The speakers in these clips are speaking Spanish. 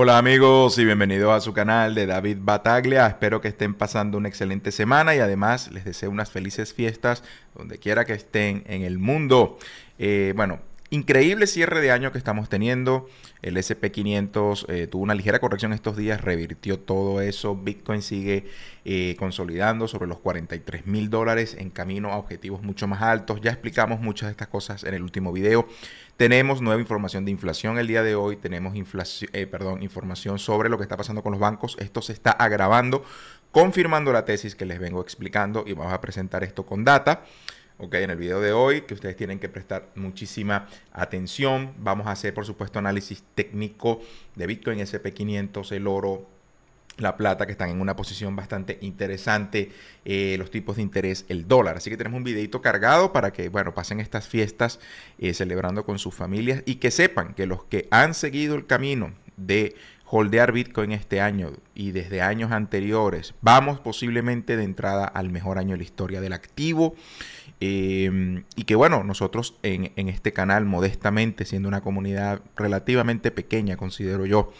Hola amigos y bienvenidos a su canal de David Bataglia. Espero que estén pasando una excelente semana y además les deseo unas felices fiestas donde quiera que estén en el mundo. Eh, bueno, increíble cierre de año que estamos teniendo. El SP500 eh, tuvo una ligera corrección estos días, revirtió todo eso. Bitcoin sigue eh, consolidando sobre los 43 mil dólares en camino a objetivos mucho más altos. Ya explicamos muchas de estas cosas en el último video. Tenemos nueva información de inflación el día de hoy, tenemos eh, perdón, información sobre lo que está pasando con los bancos. Esto se está agravando, confirmando la tesis que les vengo explicando y vamos a presentar esto con data. Ok, en el video de hoy, que ustedes tienen que prestar muchísima atención. Vamos a hacer, por supuesto, análisis técnico de Bitcoin, SP500, el oro, la plata, que están en una posición bastante interesante, eh, los tipos de interés, el dólar. Así que tenemos un videito cargado para que, bueno, pasen estas fiestas eh, celebrando con sus familias y que sepan que los que han seguido el camino de holdear Bitcoin este año y desde años anteriores, vamos posiblemente de entrada al mejor año de la historia del activo. Eh, y que bueno, nosotros en, en este canal, modestamente, siendo una comunidad relativamente pequeña, considero yo,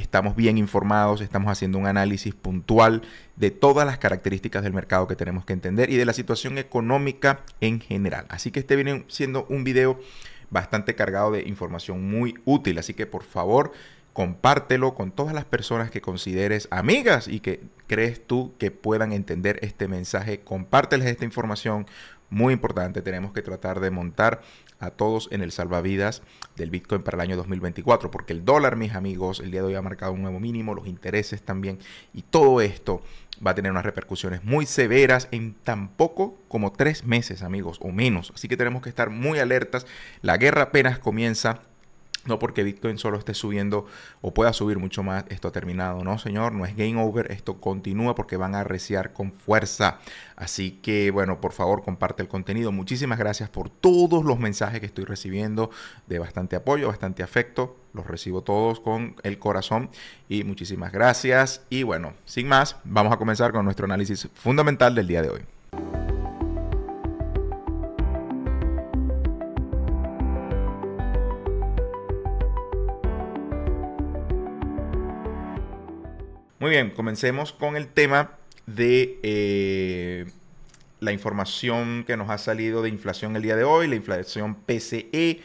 estamos bien informados, estamos haciendo un análisis puntual de todas las características del mercado que tenemos que entender y de la situación económica en general. Así que este viene siendo un video bastante cargado de información muy útil, así que por favor compártelo con todas las personas que consideres amigas y que crees tú que puedan entender este mensaje. Compárteles esta información muy importante. Tenemos que tratar de montar a todos en el salvavidas del Bitcoin para el año 2024, porque el dólar, mis amigos, el día de hoy ha marcado un nuevo mínimo, los intereses también, y todo esto va a tener unas repercusiones muy severas en tan poco como tres meses, amigos, o menos. Así que tenemos que estar muy alertas. La guerra apenas comienza. No porque Bitcoin solo esté subiendo o pueda subir mucho más, esto ha terminado. No, señor, no es game over, esto continúa porque van a arreciar con fuerza. Así que, bueno, por favor, comparte el contenido. Muchísimas gracias por todos los mensajes que estoy recibiendo de bastante apoyo, bastante afecto. Los recibo todos con el corazón y muchísimas gracias. Y bueno, sin más, vamos a comenzar con nuestro análisis fundamental del día de hoy. comencemos con el tema de eh, la información que nos ha salido de inflación el día de hoy, la inflación PCE,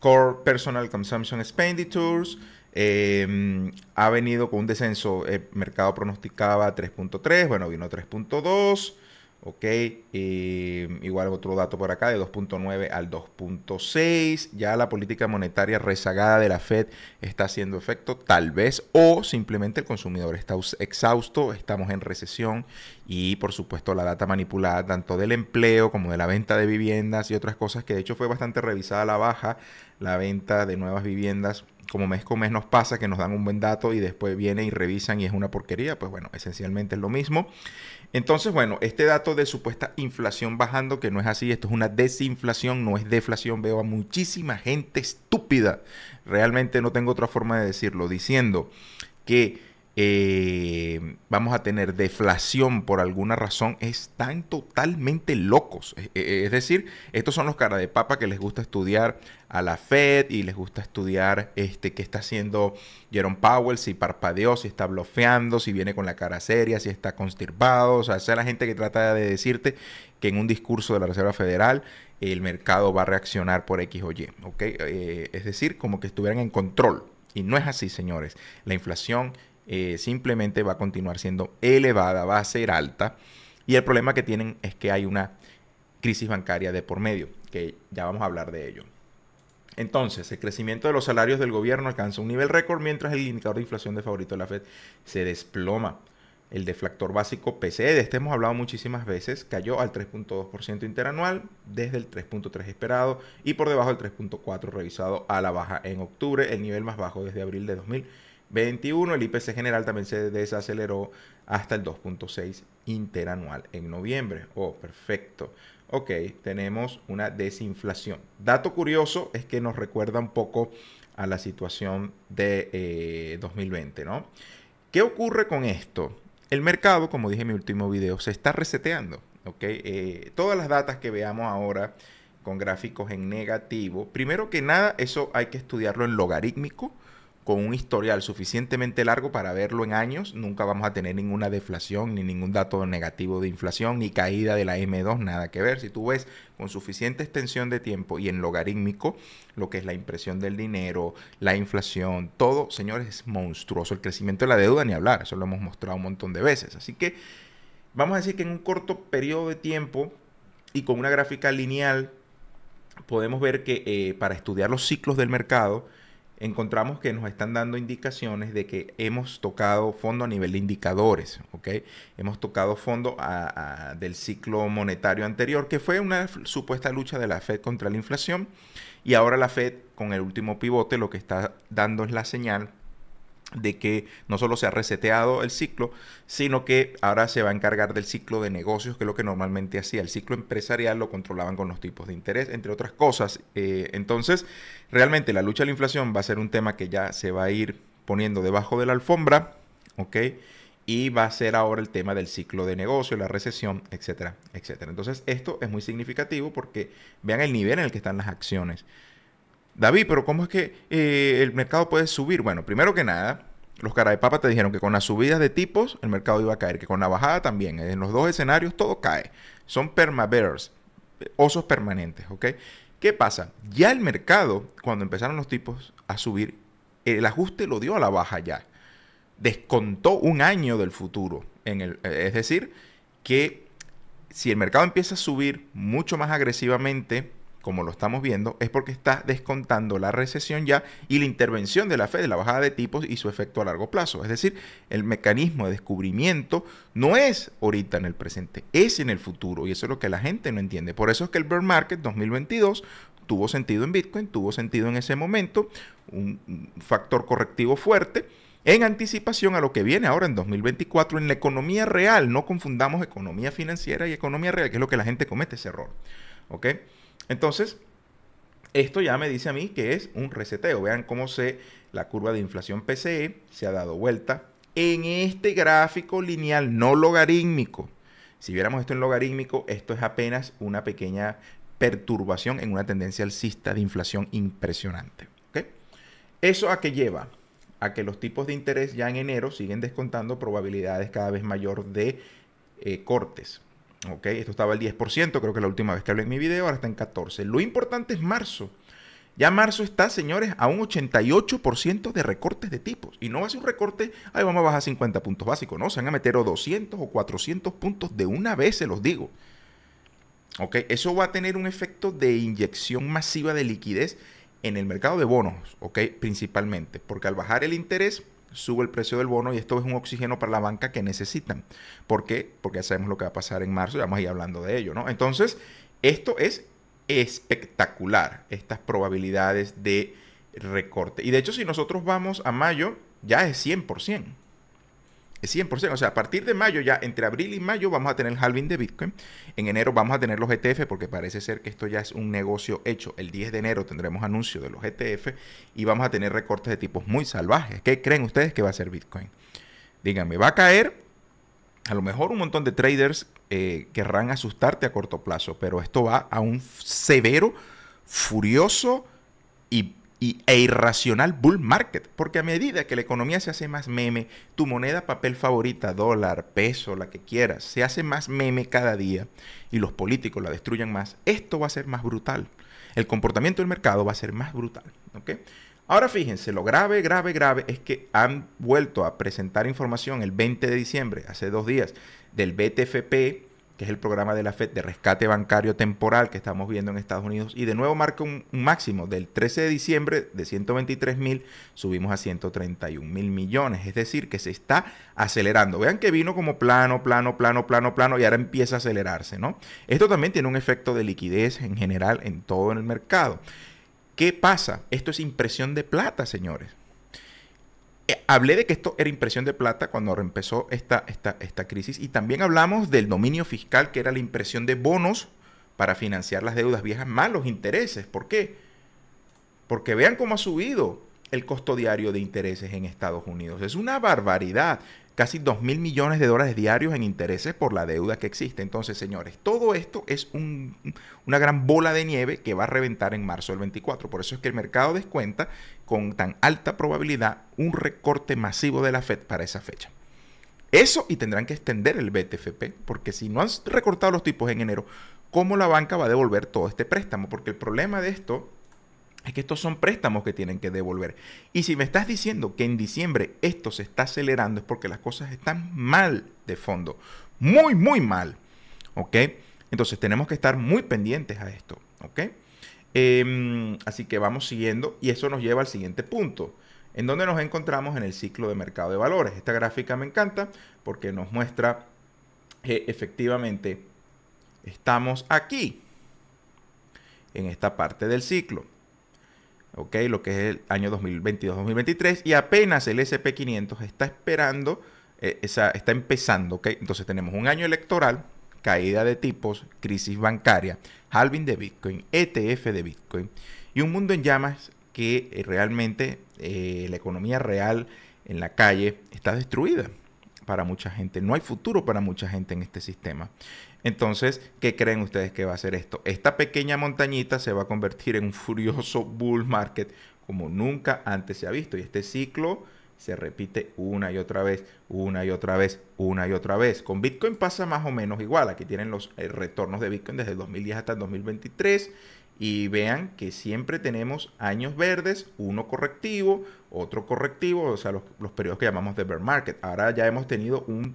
Core Personal Consumption Expenditures. Eh, ha venido con un descenso, el eh, mercado pronosticaba 3.3, bueno, vino 3.2. Ok, igual otro dato por acá, de 2.9 al 2.6. Ya la política monetaria rezagada de la Fed está haciendo efecto, tal vez, o simplemente el consumidor está exhausto, estamos en recesión y por supuesto la data manipulada tanto del empleo como de la venta de viviendas y otras cosas que de hecho fue bastante revisada a la baja, la venta de nuevas viviendas como mes con mes nos pasa que nos dan un buen dato y después viene y revisan y es una porquería, pues bueno, esencialmente es lo mismo. Entonces, bueno, este dato de supuesta inflación bajando, que no es así, esto es una desinflación, no es deflación, veo a muchísima gente estúpida, realmente no tengo otra forma de decirlo, diciendo que eh, vamos a tener deflación por alguna razón, están totalmente locos. E, e, es decir, estos son los cara de papa que les gusta estudiar a la Fed y les gusta estudiar este, qué está haciendo Jerome Powell, si parpadeó, si está blofeando, si viene con la cara seria, si está constipado. O sea, esa es la gente que trata de decirte que en un discurso de la Reserva Federal el mercado va a reaccionar por X o Y. ¿okay? Eh, es decir, como que estuvieran en control. Y no es así, señores. La inflación eh, simplemente va a continuar siendo elevada, va a ser alta. Y el problema que tienen es que hay una crisis bancaria de por medio, que ya vamos a hablar de ello. Entonces, el crecimiento de los salarios del gobierno alcanza un nivel récord mientras el indicador de inflación de favorito de la Fed se desploma. El deflactor básico PCE, de este hemos hablado muchísimas veces, cayó al 3.2% interanual desde el 3.3 esperado y por debajo del 3.4 revisado a la baja en octubre, el nivel más bajo desde abril de 2000 21. El IPC general también se desaceleró hasta el 2.6 interanual en noviembre. Oh, perfecto. Ok, tenemos una desinflación. Dato curioso es que nos recuerda un poco a la situación de 2020, eh, ¿no? ¿Qué ocurre con esto? El mercado, como dije en mi último video, se está reseteando. ok eh, todas las datas que veamos ahora con gráficos en negativo, primero que nada, eso hay que estudiarlo en logarítmico con un historial suficientemente largo para verlo en años, nunca vamos a tener ninguna deflación, ni ningún dato negativo de inflación, ni caída de la M2, nada que ver. Si tú ves con suficiente extensión de tiempo y en logarítmico, lo que es la impresión del dinero, la inflación, todo, señores, es monstruoso. El crecimiento de la deuda, ni hablar, eso lo hemos mostrado un montón de veces. Así que vamos a decir que en un corto periodo de tiempo y con una gráfica lineal, podemos ver que eh, para estudiar los ciclos del mercado, encontramos que nos están dando indicaciones de que hemos tocado fondo a nivel de indicadores, Hemos tocado fondo del ciclo monetario anterior, que fue una supuesta lucha de la Fed contra la inflación, y ahora la Fed, con el último pivote, lo que está dando es la señal de que no solo se ha reseteado el ciclo, sino que ahora se va a encargar del ciclo de negocios, que es lo que normalmente hacía. El ciclo empresarial lo controlaban con los tipos de interés, entre otras cosas. Eh, entonces, realmente la lucha a la inflación va a ser un tema que ya se va a ir poniendo debajo de la alfombra, ¿ok? Y va a ser ahora el tema del ciclo de negocio, la recesión, etcétera, etcétera. Entonces, esto es muy significativo porque vean el nivel en el que están las acciones. David, pero ¿cómo es que eh, el mercado puede subir? Bueno, primero que nada, los cara de papa te dijeron que con las subidas de tipos el mercado iba a caer, que con la bajada también. Eh, en los dos escenarios todo cae. Son permabears, eh, osos permanentes, ¿ok? ¿Qué pasa? Ya el mercado, cuando empezaron los tipos a subir, el ajuste lo dio a la baja ya. Descontó un año del futuro. En el, es decir, que si el mercado empieza a subir mucho más agresivamente, como lo estamos viendo, es porque está descontando la recesión ya y la intervención de la Fed, la bajada de tipos y su efecto a largo plazo. Es decir, el mecanismo de descubrimiento no es ahorita en el presente, es en el futuro y eso es lo que la gente no entiende. Por eso es que el bear market 2022 tuvo sentido en Bitcoin, tuvo sentido en ese momento, un factor correctivo fuerte en anticipación a lo que viene ahora en 2024 en la economía real. No confundamos economía financiera y economía real, que es lo que la gente comete ese error. ¿Ok? Entonces, esto ya me dice a mí que es un reseteo. Vean cómo se la curva de inflación PCE se ha dado vuelta en este gráfico lineal, no logarítmico. Si viéramos esto en logarítmico, esto es apenas una pequeña perturbación en una tendencia alcista de inflación impresionante. ¿Eso a qué lleva? A que los tipos de interés ya en enero siguen descontando probabilidades cada vez mayor de eh, cortes. ¿ok? Esto estaba al 10%, creo que la última vez que hablé en mi video, ahora está en 14%. Lo importante es marzo. Ya marzo está, señores, a un 88% de recortes de tipos. Y no va a ser un recorte, ahí vamos a bajar 50 puntos básicos, no, se van a meter o 200 o 400 puntos de una vez, se los digo. ¿Ok? Eso va a tener un efecto de inyección masiva de liquidez en el mercado de bonos, ¿ok? Principalmente, porque al bajar el interés, sube el precio del bono y esto es un oxígeno para la banca que necesitan. ¿Por qué? Porque ya sabemos lo que va a pasar en marzo y vamos a ir hablando de ello, ¿no? Entonces, esto es espectacular, estas probabilidades de recorte. Y de hecho, si nosotros vamos a mayo, ya es 100%. 100%, o sea, a partir de mayo ya, entre abril y mayo vamos a tener el halving de Bitcoin, en enero vamos a tener los ETF porque parece ser que esto ya es un negocio hecho, el 10 de enero tendremos anuncio de los ETF y vamos a tener recortes de tipos muy salvajes. ¿Qué creen ustedes que va a ser Bitcoin? Díganme, ¿va a caer? A lo mejor un montón de traders eh, querrán asustarte a corto plazo, pero esto va a un severo, furioso y y, e irracional bull market, porque a medida que la economía se hace más meme, tu moneda papel favorita, dólar, peso, la que quieras, se hace más meme cada día y los políticos la destruyen más, esto va a ser más brutal. El comportamiento del mercado va a ser más brutal. Ahora fíjense, lo grave, grave, grave es que han vuelto a presentar información el 20 de diciembre, hace dos días, del BTFP que es el programa de la Fed de rescate bancario temporal que estamos viendo en Estados Unidos. Y de nuevo marca un, máximo del 13 de diciembre de 123 mil, subimos a 131 mil millones. Es decir, que se está acelerando. Vean que vino como plano, plano, plano, plano, plano y ahora empieza a acelerarse, ¿no? Esto también tiene un efecto de liquidez en general en todo el mercado. ¿Qué pasa? Esto es impresión de plata, señores. Eh, hablé de que esto era impresión de plata cuando empezó esta, esta, crisis y también hablamos del dominio fiscal que era la impresión de bonos para financiar las deudas viejas más los intereses. ¿Por qué? Porque vean cómo ha subido el costo diario de intereses en Estados Unidos. Es una barbaridad. Casi 2 mil millones de dólares diarios en intereses por la deuda que existe. Entonces, señores, todo esto es una gran bola de nieve que va a reventar en marzo del 24. Por eso es que el mercado descuenta con tan alta probabilidad un recorte masivo de la Fed para esa fecha. Eso y tendrán que extender el BTFP, porque si no han recortado los tipos en enero, ¿cómo la banca va a devolver todo este préstamo? Porque el problema de esto es que estos son préstamos que tienen que devolver. Y si me estás diciendo que en diciembre esto se está acelerando es porque las cosas están mal de fondo. Muy, muy mal. ¿Ok? Entonces tenemos que estar muy pendientes a esto. ¿Ok? Em, así que vamos siguiendo y eso nos lleva al siguiente punto, en donde nos encontramos en el ciclo de mercado de valores. Esta gráfica me encanta porque nos muestra que efectivamente estamos aquí, en esta parte del ciclo. ¿ok? Lo que es el año 2022-2023 y apenas el SP500 está esperando, eh, está empezando, Okay, Entonces tenemos un año electoral, caída de tipos, crisis bancaria, halving de Bitcoin, ETF de Bitcoin y un mundo en llamas que eh, realmente eh, la economía real en la calle está destruida para mucha gente. No hay futuro para mucha gente en este sistema. Entonces, ¿qué creen ustedes que va a ser esto? Esta pequeña montañita se va a convertir en un furioso bull market como nunca antes se ha visto. Y este ciclo se repite una y otra vez, una y otra vez, una y otra vez. Con Bitcoin pasa más o menos igual. Aquí tienen los eh, retornos de Bitcoin desde el 2010 hasta el 2023. Y vean que siempre tenemos años verdes, uno correctivo, otro correctivo, o sea, los, los periodos que llamamos de bear market. Ahora ya hemos tenido un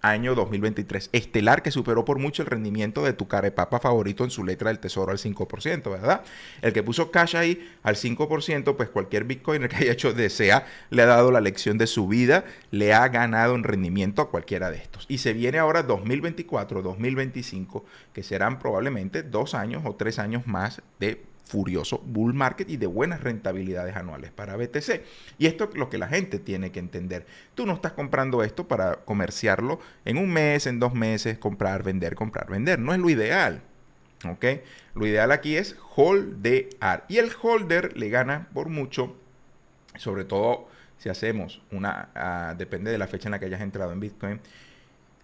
año 2023. Estelar que superó por mucho el rendimiento de tu papa favorito en su letra del tesoro al 5%, ¿verdad? El que puso cash ahí al 5%, pues cualquier bitcoiner que haya hecho desea, le ha dado la lección de su vida, le ha ganado en rendimiento a cualquiera de estos. Y se viene ahora 2024, 2025, que serán probablemente dos años o tres años más de furioso bull market y de buenas rentabilidades anuales para BTC. Y esto es lo que la gente tiene que entender. Tú no estás comprando esto para comerciarlo en un mes, en dos meses, comprar, vender, comprar, vender. No es lo ideal. ¿Ok? Lo ideal aquí es holdear. Y el holder le gana por mucho, sobre todo si hacemos una, ah, depende de la fecha en la que hayas entrado en Bitcoin,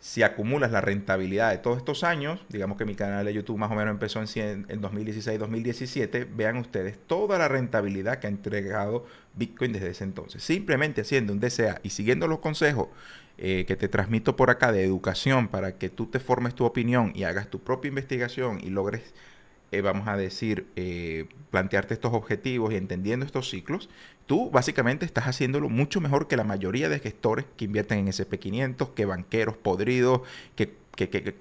si acumulas la rentabilidad de todos estos años, digamos que mi canal de YouTube más o menos empezó en, 2016-2017, vean ustedes toda la rentabilidad que ha entregado Bitcoin desde ese entonces. Simplemente haciendo un DCA y siguiendo los consejos eh, que te transmito por acá de educación para que tú te formes tu opinión y hagas tu propia investigación y logres eh, vamos a decir, eh, plantearte estos objetivos y entendiendo estos ciclos, tú básicamente estás haciéndolo mucho mejor que la mayoría de gestores que invierten en SP500, que banqueros podridos, que,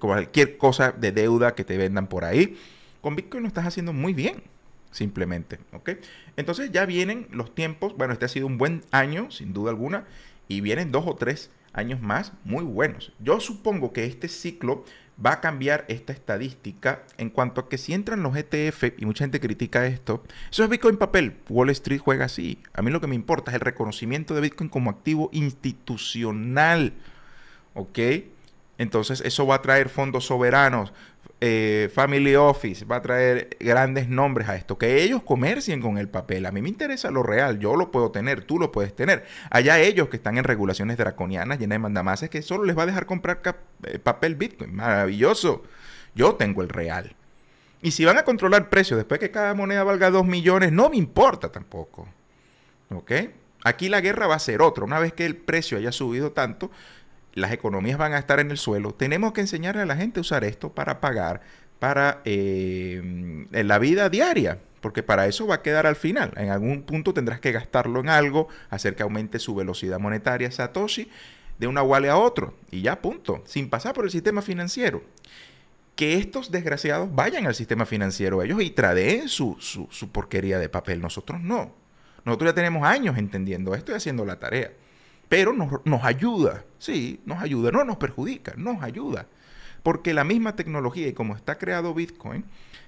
cualquier cosa de deuda que te vendan por ahí. Con Bitcoin lo estás haciendo muy bien, simplemente. ¿ok? Entonces ya vienen los tiempos. Bueno, este ha sido un buen año, sin duda alguna, y vienen dos o tres años más muy buenos. Yo supongo que este ciclo va a cambiar esta estadística en cuanto a que si entran los ETF, y mucha gente critica esto, eso es Bitcoin papel, Wall Street juega así. A mí lo que me importa es el reconocimiento de Bitcoin como activo institucional. ¿Ok? Entonces eso va a traer fondos soberanos, eh, Family Office va a traer grandes nombres a esto, que ellos comercien con el papel. A mí me interesa lo real, yo lo puedo tener, tú lo puedes tener. Allá ellos que están en regulaciones draconianas llenas de mandamases que solo les va a dejar comprar eh, papel Bitcoin. Maravilloso, yo tengo el real. Y si van a controlar precios después que cada moneda valga 2 millones, no me importa tampoco. ¿Ok? Aquí la guerra va a ser otra. Una vez que el precio haya subido tanto, las economías van a estar en el suelo. Tenemos que enseñarle a la gente a usar esto para pagar para eh, la vida diaria, porque para eso va a quedar al final. En algún punto tendrás que gastarlo en algo, hacer que aumente su velocidad monetaria, Satoshi, de una wallet a otro, y ya punto, sin pasar por el sistema financiero. Que estos desgraciados vayan al sistema financiero ellos y tradeen su, su porquería de papel, nosotros no. Nosotros ya tenemos años entendiendo esto y haciendo la tarea pero nos, ayuda, sí, nos ayuda, no nos perjudica, nos ayuda. Porque la misma tecnología y como está creado Bitcoin,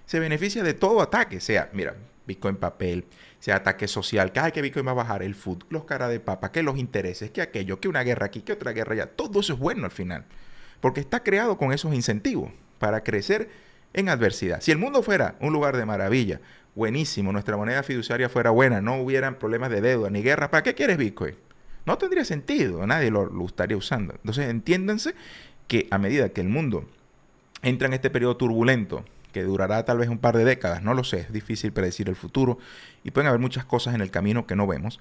se beneficia de todo ataque, sea, mira, Bitcoin papel, sea ataque social, que, hay que Bitcoin va a bajar el food, los cara de papa, que los intereses, que aquello, que una guerra aquí, que otra guerra allá, todo eso es bueno al final, porque está creado con esos incentivos para crecer en adversidad. Si el mundo fuera un lugar de maravilla, buenísimo, nuestra moneda fiduciaria fuera buena, no hubieran problemas de deuda ni guerra, ¿para qué quieres Bitcoin? No tendría sentido, nadie lo, estaría usando. Entonces entiéndanse que a medida que el mundo entra en este periodo turbulento, que durará tal vez un par de décadas, no lo sé, es difícil predecir el futuro y pueden haber muchas cosas en el camino que no vemos.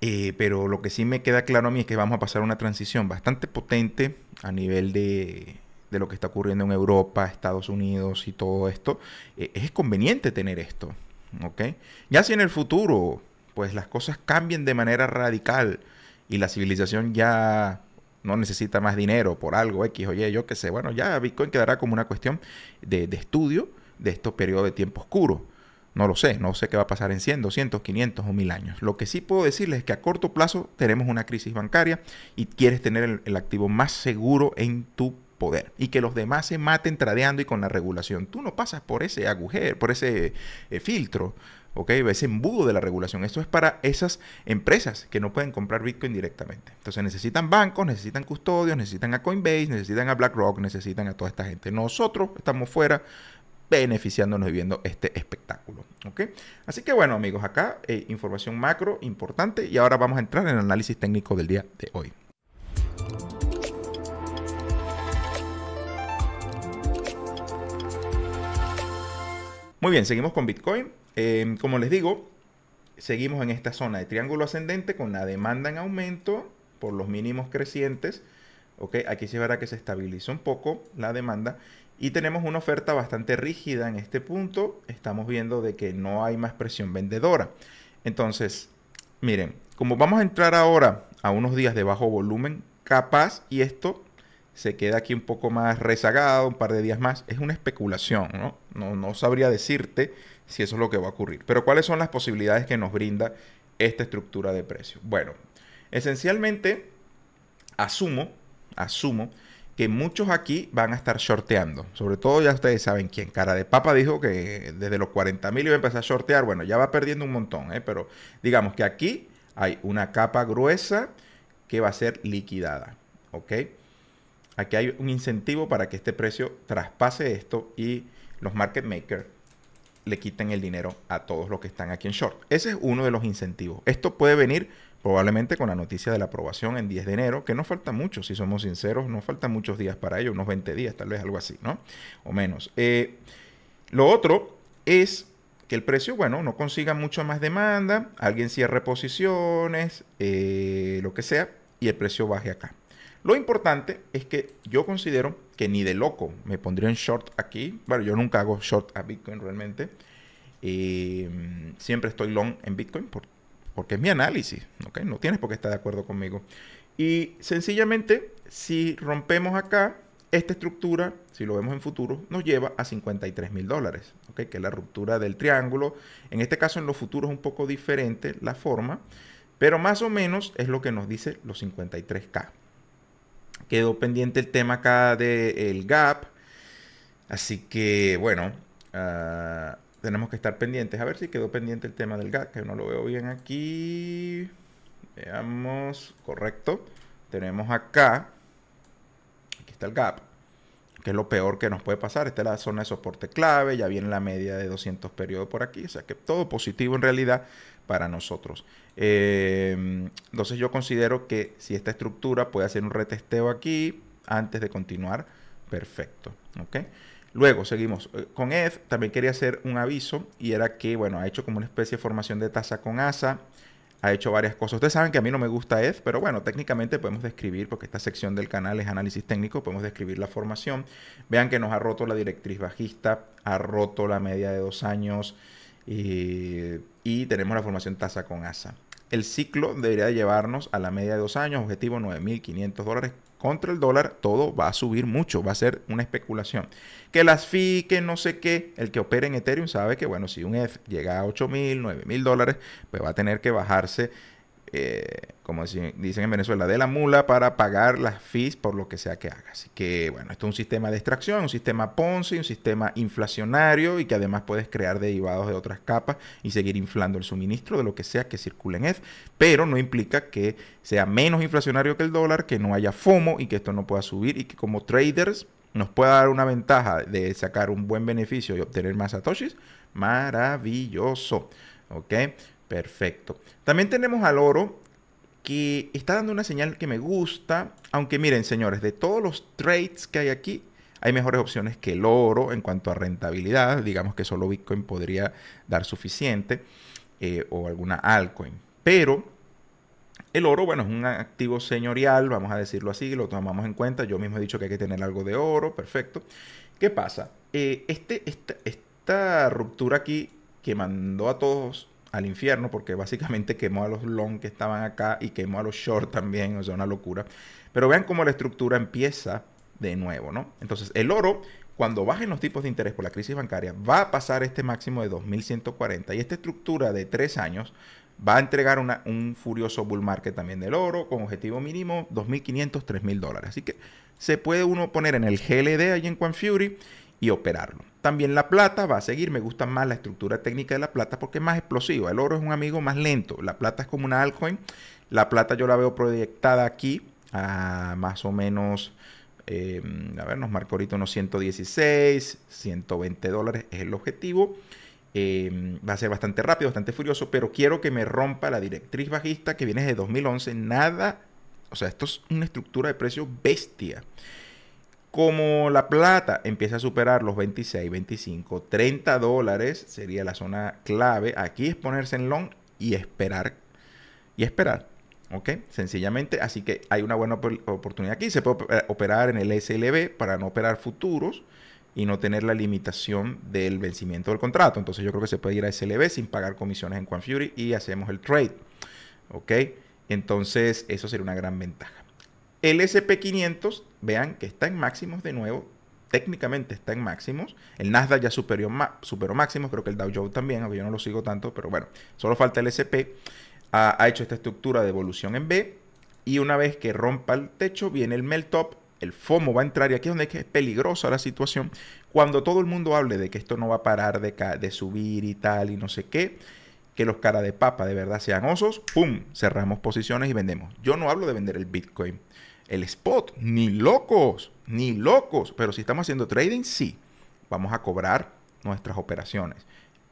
Eh, pero lo que sí me queda claro a mí es que vamos a pasar una transición bastante potente a nivel de, lo que está ocurriendo en Europa, Estados Unidos y todo esto. Eh, es conveniente tener esto, ¿ok? Ya si en el futuro, pues las cosas cambien de manera radical y la civilización ya no necesita más dinero por algo X, oye, yo qué sé, bueno, ya Bitcoin quedará como una cuestión de, estudio de estos periodos de tiempo oscuro. No lo sé, no sé qué va a pasar en 100, 200, 500 o 1000 años. Lo que sí puedo decirles es que a corto plazo tenemos una crisis bancaria y quieres tener el, activo más seguro en tu poder y que los demás se maten tradeando y con la regulación. Tú no pasas por ese agujero, por ese eh, filtro. ¿ok? Ese embudo de la regulación. Esto es para esas empresas que no pueden comprar Bitcoin directamente. Entonces necesitan bancos, necesitan custodios, necesitan a Coinbase, necesitan a BlackRock, necesitan a toda esta gente. Nosotros estamos fuera beneficiándonos y viendo este espectáculo. ¿ok? Así que bueno amigos, acá eh, información macro importante y ahora vamos a entrar en el análisis técnico del día de hoy. Muy bien, seguimos con Bitcoin. Em, como les digo, seguimos en esta zona de triángulo ascendente con la demanda en aumento por los mínimos crecientes. Okay, aquí se verá que se estabiliza un poco la demanda y tenemos una oferta bastante rígida en este punto. Estamos viendo de que no hay más presión vendedora. Entonces, miren, como vamos a entrar ahora a unos días de bajo volumen, capaz y esto se queda aquí un poco más rezagado, un par de días más, es una especulación, ¿no? No, no sabría decirte si eso es lo que va a ocurrir. Pero ¿cuáles son las posibilidades que nos brinda esta estructura de precio? Bueno, esencialmente asumo, asumo que muchos aquí van a estar shorteando. Sobre todo ya ustedes saben quién. Cara de Papa dijo que desde los 40 mil iba a empezar a shortear. Bueno, ya va perdiendo un montón, ¿eh? pero digamos que aquí hay una capa gruesa que va a ser liquidada. ¿Ok? Aquí hay un incentivo para que este precio traspase esto y los market makers le quiten el dinero a todos los que están aquí en short. Ese es uno de los incentivos. Esto puede venir probablemente con la noticia de la aprobación en 10 de enero, que no falta mucho, si somos sinceros, no faltan muchos días para ello, unos 20 días, tal vez algo así, ¿no? O menos. Eh, lo otro es que el precio, bueno, no consiga mucha más demanda, alguien cierre posiciones, eh, lo que sea, y el precio baje acá. Lo importante es que yo considero que ni de loco me pondría en short aquí. Bueno, yo nunca hago short a Bitcoin realmente. Eh, siempre estoy long en Bitcoin porque es mi análisis. ¿okay? No tienes por qué estar de acuerdo conmigo. Y sencillamente, si rompemos acá, esta estructura, si lo vemos en futuro, nos lleva a 53 mil dólares, ¿okay? que es la ruptura del triángulo. En este caso, en los futuros es un poco diferente la forma, pero más o menos es lo que nos dice los 53K. Quedó pendiente el tema acá del el gap. Así que, bueno, ah, tenemos que estar pendientes. A ver si quedó pendiente el tema del gap, que no lo veo bien aquí. Veamos, correcto. Tenemos acá, aquí está el gap, que es lo peor que nos puede pasar. Esta es la zona de soporte clave, ya viene la media de 200 periodos por aquí. O sea que todo positivo en realidad, para nosotros. Eh, entonces yo considero que si esta estructura puede hacer un retesteo aquí antes de continuar, perfecto. ¿ok? Luego seguimos eh, con ETH. También quería hacer un aviso y era que, bueno, ha hecho como una especie de formación de tasa con ASA. Ha hecho varias cosas. Ustedes saben que a mí no me gusta ETH, pero bueno, técnicamente podemos describir, porque esta sección del canal es análisis técnico, podemos describir la formación. Vean que nos ha roto la directriz bajista, ha roto la media de dos años, y tenemos la formación tasa con ASA. El ciclo debería llevarnos a la media de dos años, objetivo 9.500 dólares contra el dólar. Todo va a subir mucho, va a ser una especulación. Que las FI, que no sé qué, el que opera en Ethereum sabe que, bueno, si un ETH llega a 8.000, 9.000 dólares, pues va a tener que bajarse eh, como dicen en Venezuela, de la mula para pagar las fees por lo que sea que haga. Así que, bueno, esto es un sistema de extracción, un sistema Ponzi, un sistema inflacionario y que además puedes crear derivados de otras capas y seguir inflando el suministro de lo que sea que circule en ETH, pero no implica que sea menos inflacionario que el dólar, que no haya FOMO y que esto no pueda subir y que como traders nos pueda dar una ventaja de sacar un buen beneficio y obtener más satoshis, maravilloso. ¿Ok? Perfecto. También tenemos al oro que está dando una señal que me gusta. Aunque miren, señores, de todos los trades que hay aquí, hay mejores opciones que el oro en cuanto a rentabilidad. Digamos que solo Bitcoin podría dar suficiente eh, o alguna altcoin. Pero el oro, bueno, es un activo señorial, vamos a decirlo así, lo tomamos en cuenta. Yo mismo he dicho que hay que tener algo de oro, perfecto. ¿Qué pasa? Eh, este, esta ruptura aquí que mandó a todos al infierno porque básicamente quemó a los long que estaban acá y quemó a los short también, o sea, una locura. Pero vean cómo la estructura empieza de nuevo, ¿no? Entonces, el oro, cuando bajen los tipos de interés por la crisis bancaria, va a pasar este máximo de 2140 y esta estructura de tres años va a entregar una, un furioso bull market también del oro con objetivo mínimo 2.500, 3.000 dólares. Así que se puede uno poner en el GLD allí en Quan Fury y operarlo. También la plata va a seguir, me gusta más la estructura técnica de la plata porque es más explosiva. El oro es un amigo más lento, la plata es como una altcoin. La plata yo la veo proyectada aquí a más o menos, eh, a ver, nos marcó ahorita unos 116, 120 dólares es el objetivo. Eh, va a ser bastante rápido, bastante furioso, pero quiero que me rompa la directriz bajista que viene desde 2011. Nada, o sea, esto es una estructura de precios bestia como la plata empieza a superar los 26, 25, 30 dólares sería la zona clave. Aquí es ponerse en long y esperar. Y esperar. ¿Ok? Sencillamente, así que hay una buena oportunidad aquí. Se puede operar en el SLB para no operar futuros y no tener la limitación del vencimiento del contrato. Entonces yo creo que se puede ir a SLB sin pagar comisiones en Fury y hacemos el trade. ¿Ok? Entonces eso sería una gran ventaja. El SP500, vean que está en máximos de nuevo, técnicamente está en máximos. El Nasdaq ya superó, máximos, creo que el Dow Jones también, aunque yo no lo sigo tanto, pero bueno, solo falta el SP. Ha, hecho esta estructura de evolución en B y una vez que rompa el techo viene el melt top el FOMO va a entrar, y aquí es donde es peligrosa la situación, cuando todo el mundo hable de que esto no va a parar de, de subir y tal y no sé qué, que los cara de papa de verdad sean osos, ¡pum! Cerramos posiciones y vendemos. Yo no hablo de vender el Bitcoin el spot. Ni locos, ni locos. Pero si estamos haciendo trading, sí. Vamos a cobrar nuestras operaciones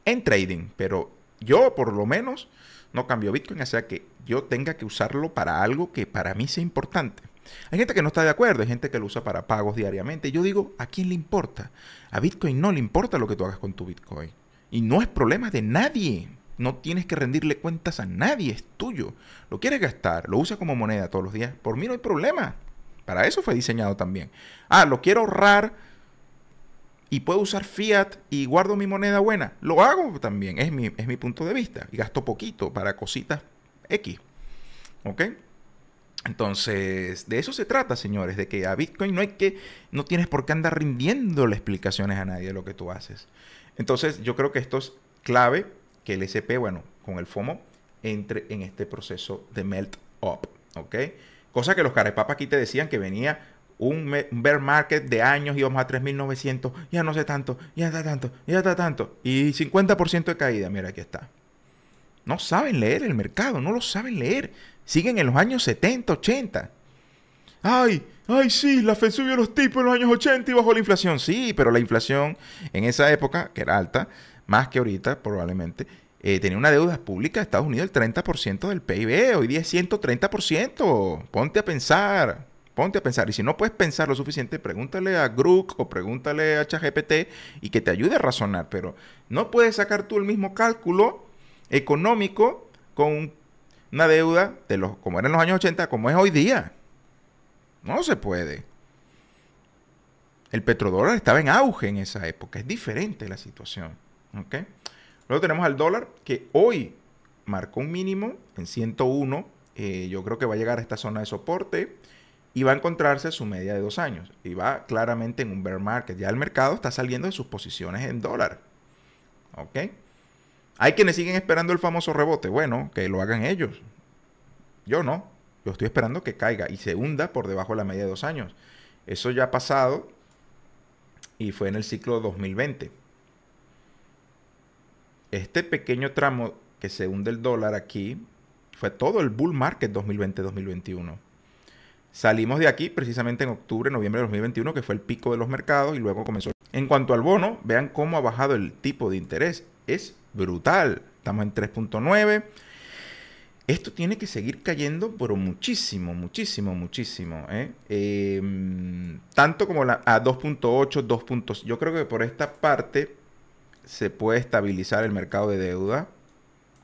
en trading. Pero yo por lo menos no cambio Bitcoin, o sea que yo tenga que usarlo para algo que para mí sea importante. Hay gente que no está de acuerdo, hay gente que lo usa para pagos diariamente. Yo digo, ¿a quién le importa? A Bitcoin no le importa lo que tú hagas con tu Bitcoin. Y no es problema de nadie. No tienes que rendirle cuentas a nadie, es tuyo. Lo quieres gastar, lo usas como moneda todos los días. Por mí no hay problema. Para eso fue diseñado también. Ah, lo quiero ahorrar y puedo usar fiat y guardo mi moneda buena. Lo hago también, es mi, es mi punto de vista. Y gasto poquito para cositas X. ¿Ok? Entonces, de eso se trata, señores, de que a Bitcoin no hay que, no tienes por qué andar rindiéndole explicaciones a nadie de lo que tú haces. Entonces, yo creo que esto es clave que el SP, bueno, con el FOMO, entre en este proceso de melt up, ¿ok? Cosa que los carepapas aquí te decían que venía un, bear market de años, íbamos a 3.900, ya no sé tanto, ya está tanto, ya está tanto, y 50% de caída, mira, aquí está. No saben leer el mercado, no lo saben leer. Siguen en los años 70, 80. Ay, ay, sí, la Fed subió los tipos en los años 80 y bajó la inflación. Sí, pero la inflación en esa época, que era alta, más que ahorita probablemente, eh, tenía una deuda pública de Estados Unidos del 30% del PIB, hoy día es 130%. Ponte a pensar, ponte a pensar. Y si no puedes pensar lo suficiente, pregúntale a Grook o pregúntale a HGPT y que te ayude a razonar. Pero no puedes sacar tú el mismo cálculo económico con una deuda de los, como era en los años 80, como es hoy día. No se puede. El petrodólar estaba en auge en esa época, es diferente la situación. Luego tenemos al dólar que hoy marcó un mínimo en 101. Eh, yo creo que va a llegar a esta zona de soporte y va a encontrarse su media de dos años. Y va claramente en un bear market. Ya el mercado está saliendo de sus posiciones en dólar. ¿Ok? Hay quienes siguen esperando el famoso rebote. Bueno, que lo hagan ellos. Yo no. Yo estoy esperando que caiga y se hunda por debajo de la media de dos años. Eso ya ha pasado y fue en el ciclo 2020 este pequeño tramo que se hunde el dólar aquí fue todo el bull market 2020-2021. Salimos de aquí precisamente en octubre, noviembre de 2021, que fue el pico de los mercados y luego comenzó. En cuanto al bono, vean cómo ha bajado el tipo de interés. Es brutal. Estamos en 3.9. Esto tiene que seguir cayendo, pero muchísimo, muchísimo, muchísimo. ¿eh? Em, tanto como a 2.8, 2. Yo creo que por esta parte se puede estabilizar el mercado de deuda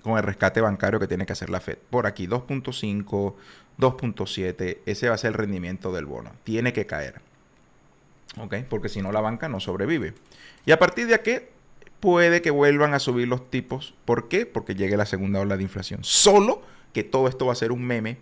con el rescate bancario que tiene que hacer la Fed. Por aquí 2.5, 2.7, ese va a ser el rendimiento del bono. Tiene que caer. ¿Ok? Porque si no la banca no sobrevive. Y a partir de aquí puede que vuelvan a subir los tipos. ¿Por qué? Porque llegue la segunda ola de inflación. Solo que todo esto va a ser un meme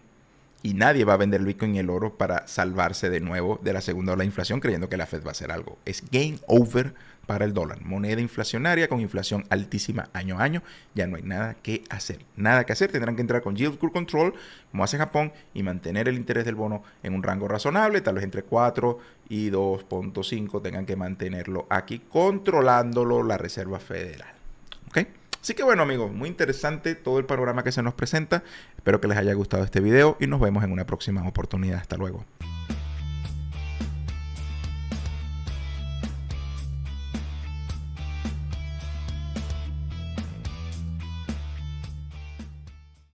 y nadie va a vender el Bitcoin y el oro para salvarse de nuevo de la segunda ola de inflación creyendo que la Fed va a hacer algo. Es game over para el dólar. Moneda inflacionaria con inflación altísima año a año. Ya no hay nada que hacer. Nada que hacer. Tendrán que entrar con yield curve control, como hace Japón, y mantener el interés del bono en un rango razonable, tal vez entre 4 y 2.5 tengan que mantenerlo aquí, controlándolo la Reserva Federal. ¿Ok? Así que bueno amigos, muy interesante todo el panorama que se nos presenta. Espero que les haya gustado este video y nos vemos en una próxima oportunidad. Hasta luego.